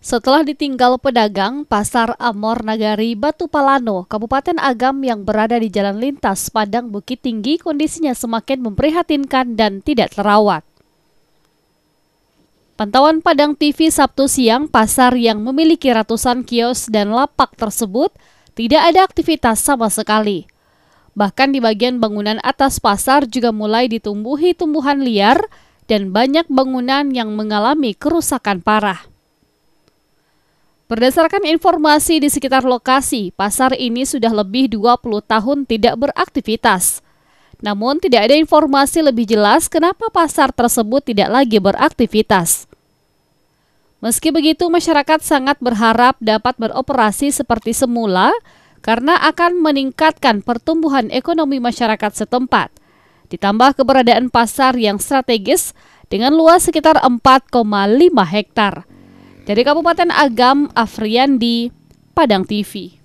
Setelah ditinggal pedagang, Pasar Amor Nagari Batu Palano, Kabupaten Agam yang berada di jalan lintas Padang Bukit Tinggi kondisinya semakin memprihatinkan dan tidak terawat. Pantauan Padang TV Sabtu siang, pasar yang memiliki ratusan kios dan lapak tersebut tidak ada aktivitas sama sekali. Bahkan di bagian bangunan atas pasar juga mulai ditumbuhi tumbuhan liar dan banyak bangunan yang mengalami kerusakan parah. Berdasarkan informasi di sekitar lokasi, pasar ini sudah lebih 20 tahun tidak beraktivitas. Namun tidak ada informasi lebih jelas kenapa pasar tersebut tidak lagi beraktivitas. Meski begitu, masyarakat sangat berharap dapat beroperasi seperti semula karena akan meningkatkan pertumbuhan ekonomi masyarakat setempat. Ditambah keberadaan pasar yang strategis dengan luas sekitar 4,5 hektare. Dari Kabupaten Agam, Afriandi Padang TV.